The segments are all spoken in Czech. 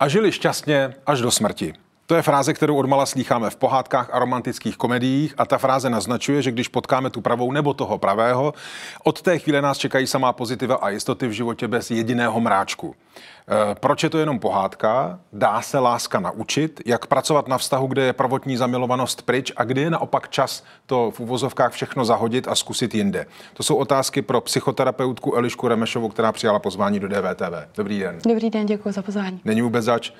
a žili šťastně až do smrti. To je fráze, kterou odmala slýcháme v pohádkách a romantických komediích a ta fráze naznačuje, že když potkáme tu pravou nebo toho pravého, od té chvíle nás čekají samá pozitiva a jistoty v životě bez jediného mráčku. Eh, proč je to jenom pohádka? Dá se láska naučit? Jak pracovat na vztahu, kde je prvotní zamilovanost pryč a kdy je naopak čas to v uvozovkách všechno zahodit a zkusit jinde? To jsou otázky pro psychoterapeutku Elišku Remešovou, která přijala pozvání do DVTV. Dobrý den. Dobrý den, děkuji za pozvání. Není vůbec zač.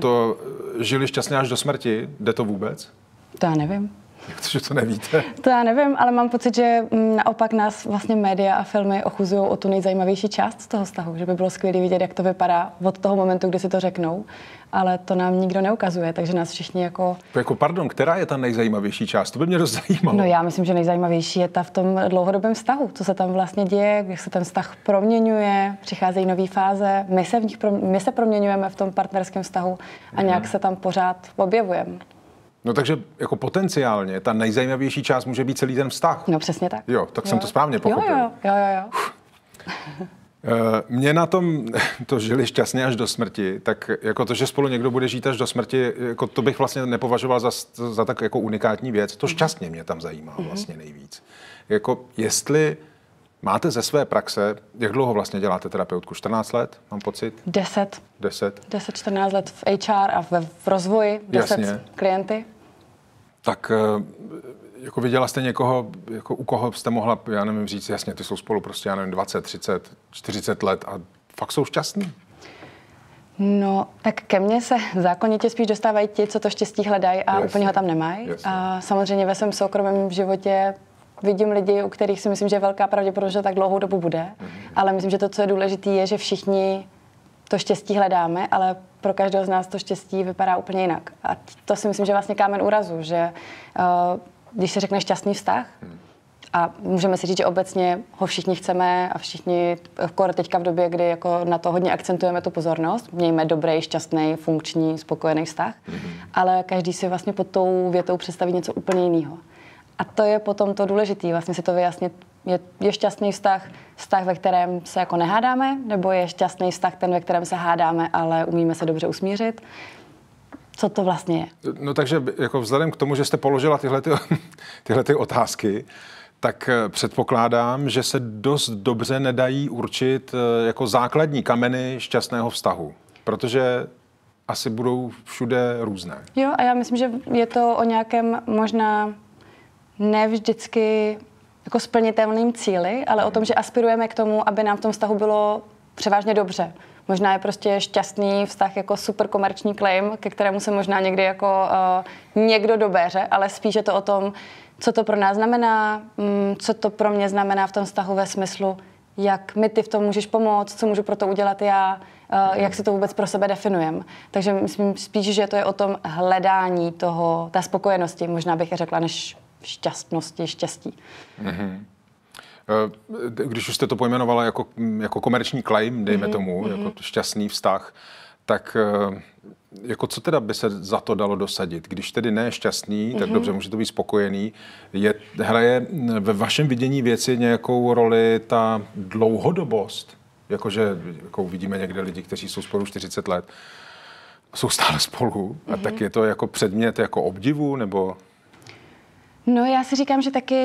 To eh, žili šťastně až do smrti? Jde to vůbec? To já nevím. Jak to, že to nevíte? To já nevím, ale mám pocit, že mm, naopak nás vlastně média a filmy ochuzují o tu nejzajímavější část z toho vztahu, že by bylo skvělé vidět, jak to vypadá od toho momentu, kdy si to řeknou, ale to nám nikdo neukazuje, takže nás všichni jako... jako pardon, která je ta nejzajímavější část? To by mě dost zajímalo. No já myslím, že nejzajímavější je ta v tom dlouhodobém vztahu, co se tam vlastně děje, jak se ten vztah proměňuje, přicházejí nové fáze, my se, v nich pro... my se proměňujeme v tom partnerském vztahu a mhm. nějak hmm. se tam pořád objevujeme. No takže jako potenciálně ta nejzajímavější část může být celý ten vztah. No přesně tak. Jo, tak jo. jsem to správně pochopil. Jo, jo, jo, jo. jo. Eh, mě na tom to žili šťastně až do smrti, tak jako to, že spolu někdo bude žít až do smrti, jako to bych vlastně nepovažoval za, za tak jako unikátní věc. To mhm. šťastně mě tam zajímá mhm. vlastně nejvíc. Jako jestli máte ze své praxe, jak dlouho vlastně děláte terapeutku? 14 let, mám pocit? 10. 10. 10, 14 let v HR a v, v rozvoji, 10 Jasně. klienty tak eh, jako viděla jste někoho, jako u koho jste mohla, já nevím, říct, jasně, ty jsou spolu prostě, já nevím, 20, 30, 40 let a fakt jsou šťastní? No, tak ke mně se zákonitě spíš dostávají ti, co to štěstí hledají a yes. úplně ho tam nemají. Yes. A samozřejmě ve svém soukromém životě vidím lidi, u kterých si myslím, že je velká pravděpodobnost, že tak dlouhou dobu bude. Mm-hmm. Ale myslím, že to, co je důležité, je, že všichni to štěstí hledáme, ale pro každého z nás to štěstí vypadá úplně jinak. A to si myslím, že je vlastně kámen úrazu, že eh, když se řekne šťastný vztah, a můžeme si říct, že obecně ho všichni chceme a všichni, kor teďka v době, kdy jako na to hodně akcentujeme tu pozornost, mějme dobrý, šťastný, funkční, spokojený vztah, mm-hmm. ale každý si vlastně pod tou větou představí něco úplně jiného. A to je potom to důležité, vlastně si to vyjasnit je, je šťastný vztah vztah, ve kterém se jako nehádáme, nebo je šťastný vztah ten, ve kterém se hádáme, ale umíme se dobře usmířit? Co to vlastně je? No takže jako vzhledem k tomu, že jste položila tyhle, ty, tyhle ty otázky, tak eh, předpokládám, že se dost dobře nedají určit eh, jako základní kameny šťastného vztahu, protože asi budou všude různé. Jo, a já myslím, že je to o nějakém možná ne vždycky jako splnitelným cíli, ale o tom, že aspirujeme k tomu, aby nám v tom vztahu bylo převážně dobře. Možná je prostě šťastný vztah jako super komerční claim, ke kterému se možná někdy jako uh, někdo dobéře, ale spíš je to o tom, co to pro nás znamená, um, co to pro mě znamená v tom vztahu ve smyslu, jak mi ty v tom můžeš pomoct, co můžu pro to udělat já, uh, jak si to vůbec pro sebe definujem. Takže myslím spíš, že to je o tom hledání toho, té spokojenosti, možná bych je řekla, než šťastnosti, štěstí. Mm-hmm. Když už jste to pojmenovala jako, jako komerční claim, dejme mm-hmm. tomu, jako mhm. to jako šťastný vztah, tak eh, jako co teda by se za to dalo dosadit? Když tedy ne šťastný, tak mm-hmm. dobře, může to být spokojený. Je, hraje eh, ve vašem vidění věci nějakou roli ta dlouhodobost? Jakože jako vidíme někde lidi, kteří jsou spolu 40 let, jsou stále spolu a mm-hmm. tak je to jako předmět jako obdivu nebo... No já si říkám, že taky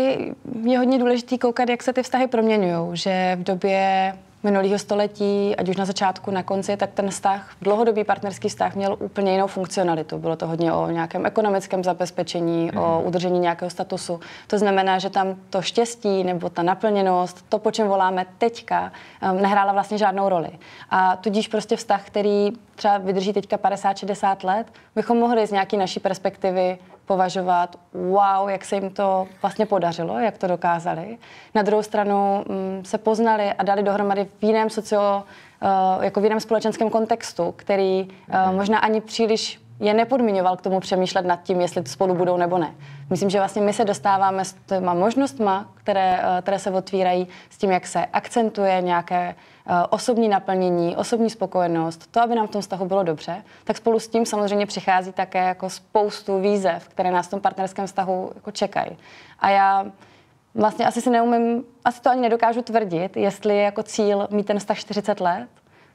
je hodně důležité koukat, jak se ty vztahy proměňují, že v době minulého století, ať už na začátku, na konci, tak ten vztah, dlouhodobý partnerský vztah měl úplně jinou funkcionalitu. Bylo to hodně o nějakém ekonomickém zabezpečení, mm. o mhm. udržení nějakého statusu. To znamená, že tam to štěstí nebo ta naplněnost, to, po čem voláme teďka, um, nehrála vlastně žádnou roli. A tudíž prostě vztah, který třeba vydrží teďka 50-60 let, bychom mohli z nějaké naší perspektivy považovat, wow, jak se jim to vlastně podařilo, jak to dokázali. Na druhou stranu mm, se poznali a dali dohromady v jiném socio, eh, jako v jiném společenském kontextu, který eh, mhm. možná ani příliš je nepodmiňoval k tomu přemýšlet nad tím, jestli to spolu budou nebo ne. Myslím, že vlastně my se dostáváme s těma možnostma, které, eh, které se otvírají, s tím, jak se akcentuje nějaké eh, osobní naplnění, osobní spokojenost, to, aby nám v tom vztahu bylo dobře, tak spolu s tím samozřejmě přichází také jako spoustu výzev, které nás v tom partnerském vztahu jako čekají. A já vlastně asi si neumím, asi to ani nedokážu tvrdit, jestli je jako cíl mít ten vztah 40 let,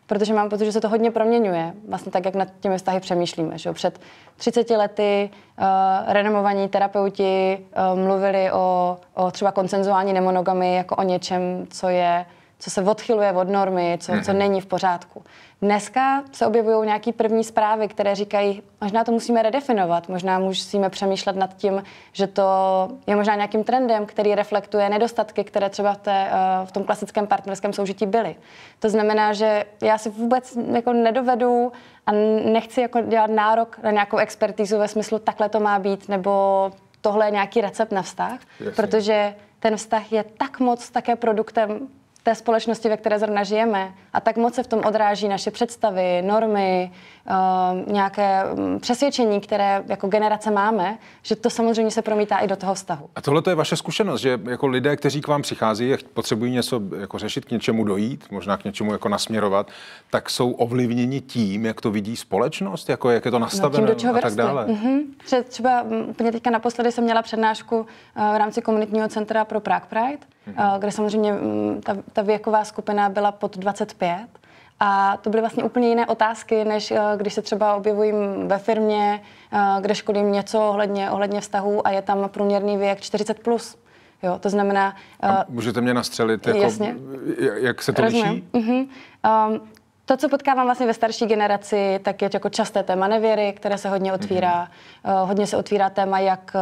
protože mám pocit, že se to hodně proměňuje, vlastně tak, jak nad těmi vztahy přemýšlíme. Že? Před 30 lety uh, renomovaní terapeuti uh, mluvili o, o třeba koncenzuální nemonogamy jako o něčem, co je uh, co se odchyluje od normy, co, co mhm. není v pořádku. Dneska se objevují nějaké první zprávy, které říkají, možná to musíme redefinovat, možná musíme přemýšlet nad tím, že to je možná nějakým trendem, který reflektuje nedostatky, které třeba v, té, eh, v tom klasickém partnerském soužití byly. To znamená, že já si vůbec jako nedovedu a nechci jako dělat nárok na nějakou expertízu ve smyslu, takhle to má být, nebo tohle je nějaký recept na vztah, Jasně. protože ten vztah je tak moc také produktem té společnosti, ve které zrovna žijeme. A tak moc se v tom odráží naše představy, normy, eh, nějaké mm, přesvědčení, které jako generace máme, že to samozřejmě se promítá i do toho vztahu. A tohle je vaše zkušenost, že jako lidé, kteří k vám přichází a potřebují něco jako řešit, k něčemu dojít, možná k něčemu jako nasměrovat, tak jsou ovlivněni tím, jak to vidí společnost, jako jak je to nastaveno no, tím, a tak dále. Mm-hmm. Že třeba mm, úplně teďka naposledy jsem měla přednášku eh, v rámci komunitního centra pro Prague Pride mm-hmm. kde samozřejmě mm, ta, ta věková skupina byla pod 25. A to byly vlastně úplně jiné otázky, než eh, když se třeba objevují ve firmě, eh, kde školím něco ohledně, ohledně vztahů a je tam průměrný věk 40+. Plus. Jo, to znamená... A můžete mě nastřelit, jako, jasně. jak se to Rozumím. liší? Uh-huh. Um, to, co potkávám vlastně ve starší generaci, tak je jako časté téma nevěry, které se hodně otvírá. Uh-huh. Uh, hodně se otvírá téma, jak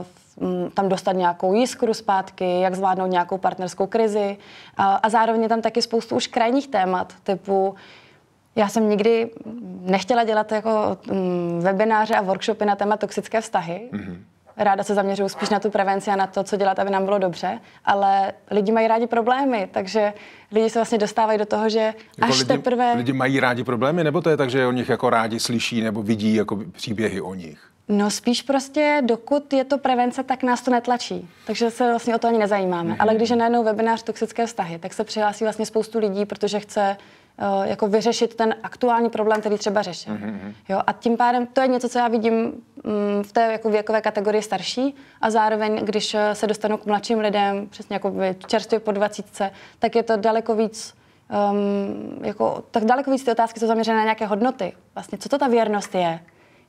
uh, Mm, tam dostat nějakou jiskru zpátky, jak zvládnout nějakou partnerskou krizi. A, a zároveň je tam taky spoustu už krajních témat, typu já jsem nikdy nechtěla dělat jako mm, webináře a workshopy na téma toxické vztahy. Mm-hmm. Ráda se zaměřuju spíš na tu prevenci a na to, co dělat, aby nám bylo dobře, ale lidi mají rádi problémy, takže lidi se vlastně dostávají do toho, že jako až lidi, teprve... Lidi mají rádi problémy, nebo to je tak, že o nich jako rádi slyší nebo vidí jako příběhy o nich? No spíš prostě, dokud je to prevence, tak nás to netlačí. Takže se vlastně o to ani nezajímáme. Mm-hmm. Ale když je najednou webinář toxické vztahy, tak se přihlásí vlastně spoustu lidí, protože chce uh, jako vyřešit ten aktuální problém, který třeba řeší. Mm-hmm. Jo, a tím pádem to je něco, co já vidím um, v té jako věkové kategorii starší a zároveň, když eh, se dostanu k mladším lidem, přesně jako čerstvě po 20, tak je to daleko víc um, jako, tak daleko víc ty otázky jsou zaměřené na nějaké hodnoty. Vlastně, co to ta věrnost je?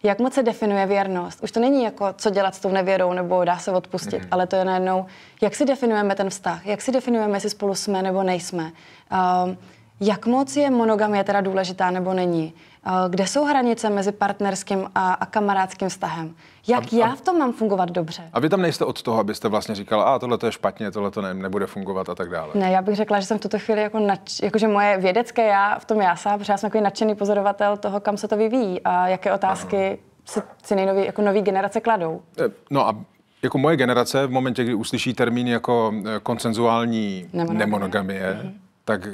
Jak moc se definuje věrnost? Už to není jako, co dělat s tou nevěrou, nebo dá se odpustit, mm-hmm. ale to je najednou, jak si definujeme ten vztah, jak si definujeme, jestli spolu jsme nebo nejsme. Uh, jak moc je monogamie teda důležitá nebo není? Eh, kde jsou hranice mezi partnerským a, a kamarádským vztahem? Jak a, já v tom mám fungovat dobře? A vy tam nejste od toho, abyste vlastně říkala, a tohle to je špatně, tohle to ne, nebude fungovat a tak dále. Ne, já bych řekla, že jsem v tuto chvíli jako nač, jakože moje vědecké já v tom sám, protože já jsem jako nadšený pozorovatel toho, kam se to vyvíjí a jaké otázky Aha. si, si nejnový, jako nový generace kladou. Eh, no a jako moje generace v momentě, kdy uslyší termín jako eh, konsenzuální nemonogamie, nemonogamie mm-hmm tak eh,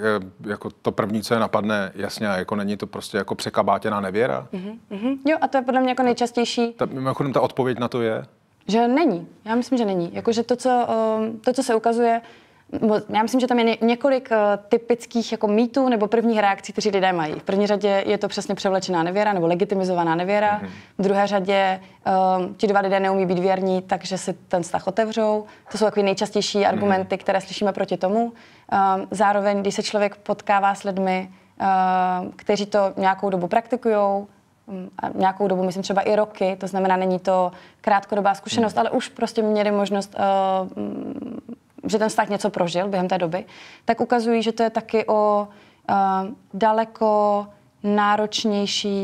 jako to první, co je napadne, jasně, jako není to prostě jako překabátěná nevěra. Mm-hmm. mm-hmm. Jo, a to je podle mě jako nejčastější. Ta, mimochodem, ta odpověď na to je? Že není. Já myslím, že není. Jako, že to, co, eh, to, co se ukazuje, já myslím, že tam je několik eh, typických jako mýtů nebo prvních reakcí, kteří lidé mají. V první řadě je to přesně převlečená nevěra nebo legitimizovaná nevěra. Mm-hmm. V druhé řadě um, ti dva lidé neumí být věrní, takže si ten vztah otevřou. To jsou takové nejčastější mm-hmm. argumenty, které slyšíme proti tomu. Um, zároveň, když se člověk potkává s lidmi, um, kteří to nějakou dobu praktikují, mm, a nějakou dobu, myslím třeba i roky, to znamená, není to krátkodobá zkušenost, mhm. ale už prostě měli možnost uh, že ten stát něco prožil během té doby, tak ukazují, že to je taky o uh, daleko náročnější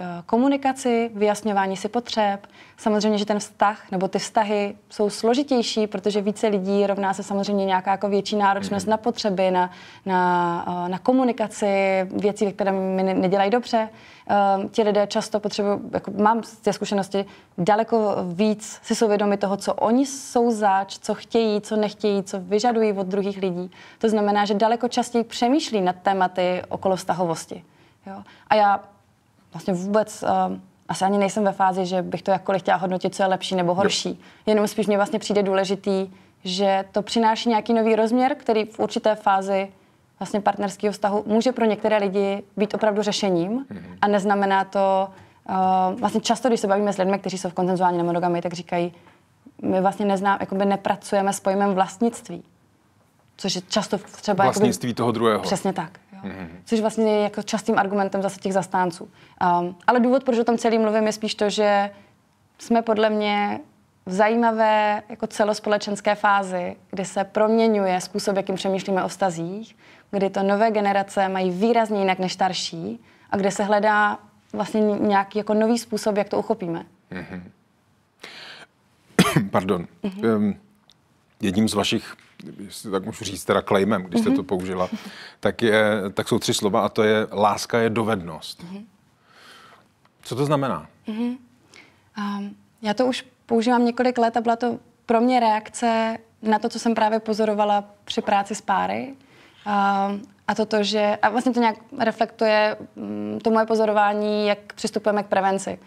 eh, komunikaci, vyjasňování si potřeb. Samozřejmě, že ten vztah nebo ty vztahy jsou složitější, protože více lidí rovná se samozřejmě nějaká jako větší náročnost mm-hmm. na potřeby, na, na, eh, na komunikaci, věcí, ve které mi nedělají dobře. Ehm, ti lidé často potřebují, jako mám z té zkušenosti, daleko víc si jsou vědomi toho, co oni jsou zač, co chtějí, co nechtějí, co vyžadují od druhých lidí. To znamená, že daleko častěji přemýšlí nad tématy okolo vztahovosti. Jo. A já vlastně vůbec uh, asi ani nejsem ve fázi, že bych to jakkoliv chtěla hodnotit, co je lepší nebo horší. Jo. Jenom spíš mě vlastně přijde důležitý, že to přináší nějaký nový rozměr, který v určité fázi vlastně partnerského vztahu může pro některé lidi být opravdu řešením mhm. a neznamená to, uh, vlastně často, když se bavíme s lidmi, kteří jsou v koncenzuální monogamy, tak říkají, my vlastně neznám, jakoby nepracujeme s pojmem vlastnictví. Což je často třeba... Vlastnictví jakoby, toho druhého. Přesně tak. Jo? Mm-hmm. Což vlastně je jako častým argumentem zase těch zastánců. Um, ale důvod, proč o tom celý mluvím, je spíš to, že jsme podle mě v zajímavé jako celospolečenské fázi, kdy se proměňuje způsob, jakým přemýšlíme o vztazích, kdy to nové generace mají výrazně jinak než starší a kde se hledá vlastně nějaký jako nový způsob, jak to uchopíme. Mm-hmm. Pardon. Mm-hmm. Um, jedním z vašich jestli tak můžu říct, teda klejmem, mhm. když jste to mhm. použila, tak, je, tak jsou tři slova a to je láska je dovednost. Mhm. Co to znamená? Um, já to už používám několik let a byla to pro mě reakce na to, co jsem právě pozorovala při práci s páry. Um, a, a toto, že, a vlastně to nějak reflektuje mm, to moje pozorování, jak přistupujeme k prevenci.